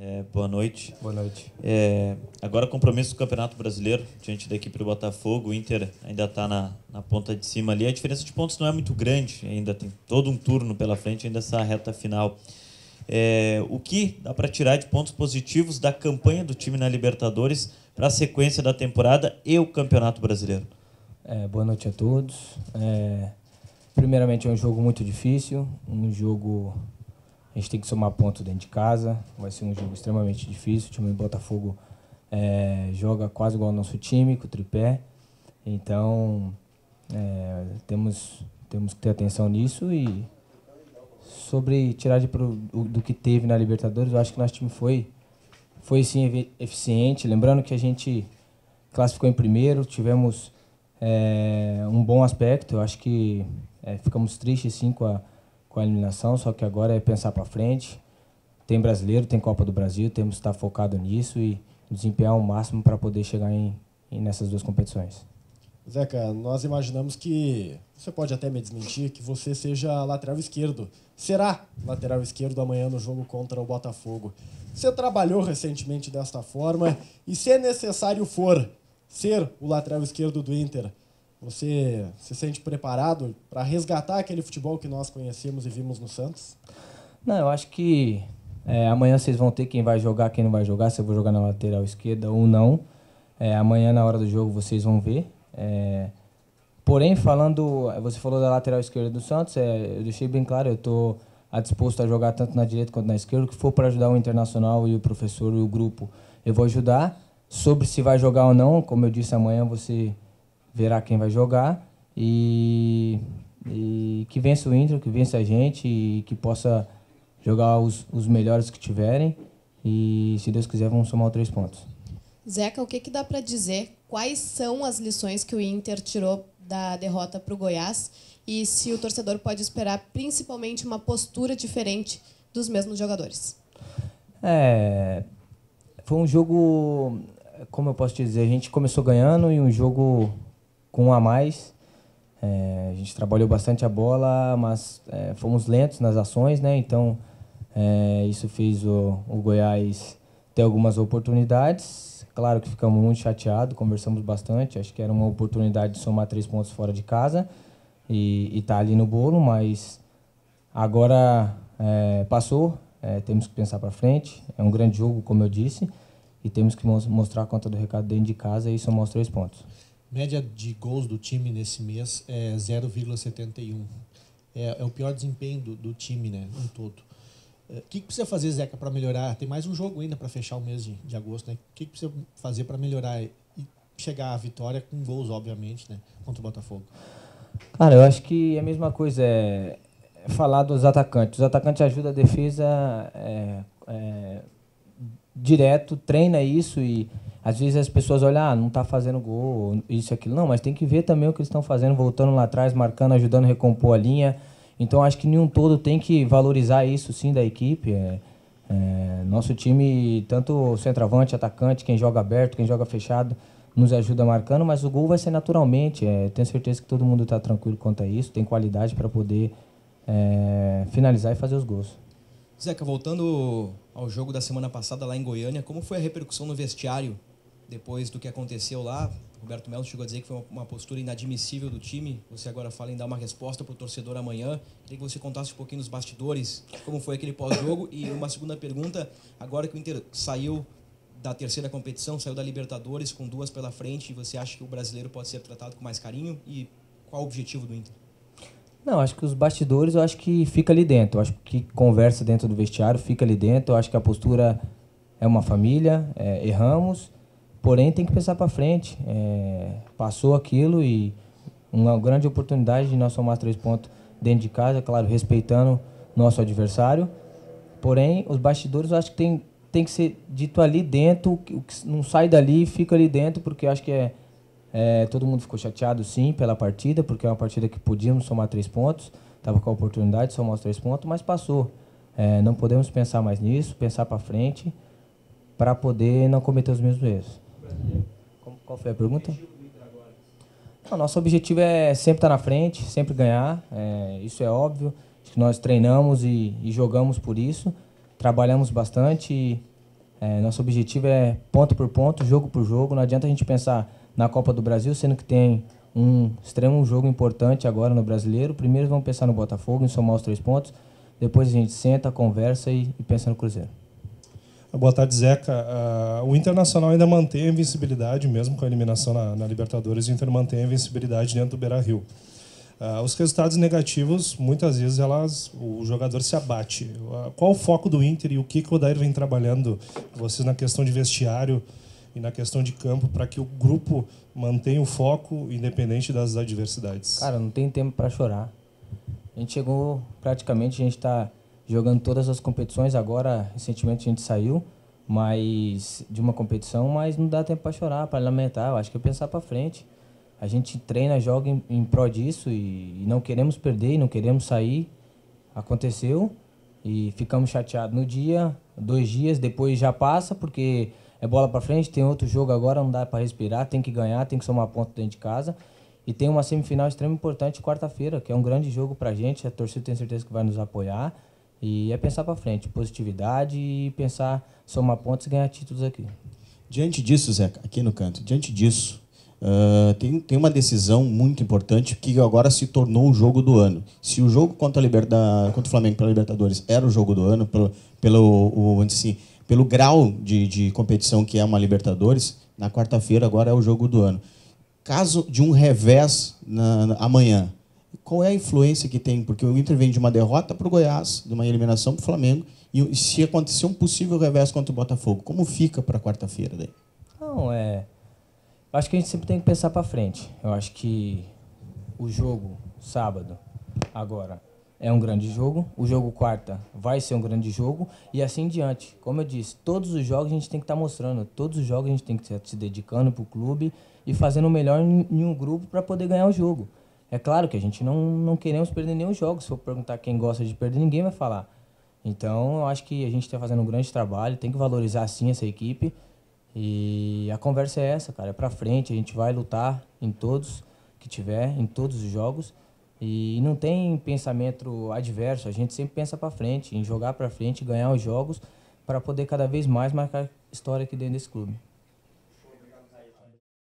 É, boa noite. Boa noite. É, agora compromisso do Campeonato Brasileiro diante da equipe do Botafogo. O Inter ainda está na, na ponta de cima ali. A diferença de pontos não é muito grande. Ainda tem todo um turno pela frente, ainda essa reta final. É, o que dá para tirar de pontos positivos da campanha do time na Libertadores para a sequência da temporada e o Campeonato Brasileiro? É, boa noite a todos. É, primeiramente é um jogo muito difícil, um jogo a gente tem que somar ponto dentro de casa. Vai ser um jogo extremamente difícil. O time do Botafogo é, joga quase igual ao nosso time, com o tripé. Então, é, temos, temos que ter atenção nisso. E sobre tirar de, pro, do que teve na Libertadores, eu acho que nosso time foi, foi sim eficiente. Lembrando que a gente classificou em primeiro, tivemos é, um bom aspecto. Eu acho que é, ficamos tristes sim com a com a eliminação, só que agora é pensar para frente. Tem brasileiro, tem Copa do Brasil, temos que estar tá focado nisso e desempenhar o máximo para poder chegar em, em, nessas duas competições. Zeca, nós imaginamos que, você pode até me desmentir, que você seja lateral esquerdo. Será lateral esquerdo amanhã no jogo contra o Botafogo. Você trabalhou recentemente desta forma e, se necessário for, ser o lateral esquerdo do Inter, você se sente preparado para resgatar aquele futebol que nós conhecemos e vimos no Santos? Não, eu acho que é, amanhã vocês vão ter quem vai jogar, quem não vai jogar, se eu vou jogar na lateral esquerda ou não. É, amanhã, na hora do jogo, vocês vão ver. É, porém, falando, você falou da lateral esquerda do Santos, é, eu deixei bem claro, eu estou disposto a jogar tanto na direita quanto na esquerda, que for para ajudar o Internacional e o professor e o grupo. Eu vou ajudar. Sobre se vai jogar ou não, como eu disse, amanhã você verá quem vai jogar e, e que vença o Inter, que vença a gente e que possa jogar os, os melhores que tiverem. E se Deus quiser, vamos somar três pontos. Zeca, o que, que dá para dizer? Quais são as lições que o Inter tirou da derrota para o Goiás? E se o torcedor pode esperar principalmente uma postura diferente dos mesmos jogadores? É. Foi um jogo. Como eu posso dizer? A gente começou ganhando e um jogo com um a mais. É, a gente trabalhou bastante a bola, mas é, fomos lentos nas ações, né? Então é, isso fez o, o, Goiás ter algumas oportunidades. Claro que ficamos muito chateados, conversamos bastante. Acho que era uma oportunidade de somar três pontos fora de casa e estar tá ali no bolo, mas agora é, passou. É, temos que pensar para frente. É um grande jogo, como eu disse, e temos que mostrar a conta do recado dentro de casa e somar os três pontos. Média de gols do time nesse mês é 0,71. É, é o pior desempenho do, do time, né, no todo. É, o que, que, precisa fazer, Zeca, para melhorar? Tem mais um jogo ainda para fechar o mês de, de agosto, né? O que, que, precisa fazer para melhorar e chegar à vitória com gols, obviamente, né? Contra o Botafogo. Cara, eu acho que é a mesma coisa é, é falar dos atacantes. Os atacantes ajudam a defesa é, é, direto, treina isso e às vezes as pessoas olham, ah, não está fazendo gol, isso, aquilo. Não, mas tem que ver também o que eles estão fazendo, voltando lá atrás, marcando, ajudando a recompor a linha. Então acho que nenhum todo tem que valorizar isso sim da equipe. É, é, nosso time, tanto centroavante, atacante, quem joga aberto, quem joga fechado, nos ajuda marcando, mas o gol vai ser naturalmente. É, tenho certeza que todo mundo está tranquilo quanto a isso, tem qualidade para poder é, finalizar e fazer os gols. Zeca, voltando ao jogo da semana passada lá em Goiânia, como foi a repercussão no vestiário depois do que aconteceu lá, Roberto Melo chegou a dizer que foi uma postura inadmissível do time. Você agora fala em dar uma resposta para o torcedor amanhã. Queria que você contasse um pouquinho nos bastidores, como foi aquele pós-jogo. E uma segunda pergunta, agora que o Inter saiu da terceira competição, saiu da Libertadores com duas pela frente, você acha que o brasileiro pode ser tratado com mais carinho? E qual o objetivo do Inter? Não, acho que os bastidores, eu acho que fica ali dentro. Eu acho que conversa dentro do vestiário, fica ali dentro. Eu acho que a postura é uma família, é, erramos Porém, tem que pensar para frente. É, passou aquilo e uma grande oportunidade de nós somar três pontos dentro de casa, claro, respeitando nosso adversário. Porém, os bastidores eu acho que tem, tem que ser dito ali dentro, o que não sai dali fica ali dentro, porque acho que é, é, todo mundo ficou chateado sim pela partida, porque é uma partida que podíamos somar três pontos, estava com a oportunidade de somar os três pontos, mas passou. É, não podemos pensar mais nisso, pensar para frente, para poder não cometer os mesmos erros. Qual foi a pergunta? O nosso objetivo é sempre estar na frente, sempre ganhar, é, isso é óbvio. Acho que nós treinamos e, e jogamos por isso, trabalhamos bastante. E, é, nosso objetivo é ponto por ponto, jogo por jogo. Não adianta a gente pensar na Copa do Brasil, sendo que tem um extremo jogo importante agora no Brasileiro. Primeiro vamos pensar no Botafogo, em somar os três pontos. Depois a gente senta, conversa e, e pensa no Cruzeiro. Boa tarde, Zeca. Uh, o Internacional ainda mantém a invencibilidade, mesmo com a eliminação na, na Libertadores, o Inter mantém a invencibilidade dentro do Beira-Rio. Uh, ah, os resultados negativos, muitas vezes, elas, o jogador se abate. Uh, qual o foco do Inter e o que, que o Odair vem trabalhando, vocês, na questão de vestiário e na questão de campo, para que o grupo mantenha o foco, independente das adversidades? Cara, não tem tempo para chorar. A gente chegou, praticamente, a gente está jogando todas as competições. Agora, recentemente, a gente saiu mas de uma competição, mas não dá tempo para chorar, para lamentar. Eu acho que é pensar para frente. A gente treina, joga em, em prol disso e, e, não queremos perder, não queremos sair. Aconteceu e ficamos chateados no dia, dois dias, depois já passa, porque é bola para frente, tem outro jogo agora, não dá para respirar, tem que ganhar, tem que somar ponto dentro de casa. E tem uma semifinal extremamente importante quarta-feira, que é um grande jogo para a gente, a torcida tem certeza que vai nos apoiar. E é pensar para frente, positividade e pensar somar pontos e ganhar títulos aqui. Diante disso, Zeca, aqui no canto, diante disso, uh, tem, tem uma decisão muito importante que agora se tornou o jogo do ano. Se o jogo contra, a Liberda, contra o Flamengo pela Libertadores era o jogo do ano, pelo, pelo, o, assim, pelo grau de, de competição que é uma Libertadores, na quarta-feira agora é o jogo do ano. Caso de um revés na, na, amanhã, qual é a influência que tem? Porque o Inter vem de uma derrota para o Goiás, de uma eliminação para o Flamengo, e se acontecer um possível revés contra o Botafogo, como fica para quarta-feira daí? Não, é. Acho que a gente sempre tem que pensar para frente. Eu acho que o jogo sábado, agora, é um grande jogo. O jogo quarta vai ser um grande jogo. E assim em diante. Como eu disse, todos os jogos a gente tem que estar tá mostrando. Todos os jogos a gente tem que estar tá se dedicando para o clube e fazendo o melhor em um grupo para poder ganhar o jogo. É claro que a gente não, não queremos perder nenhum jogo. Se eu perguntar quem gosta de perder, ninguém vai falar. Então, eu acho que a gente está fazendo um grande trabalho, tem que valorizar sim essa equipe. E a conversa é essa, cara, é para frente, a gente vai lutar em todos que tiver, em todos os jogos. E não tem pensamento adverso, a gente sempre pensa para frente, em jogar para frente, ganhar os jogos para poder cada vez mais marcar história aqui dentro desse clube.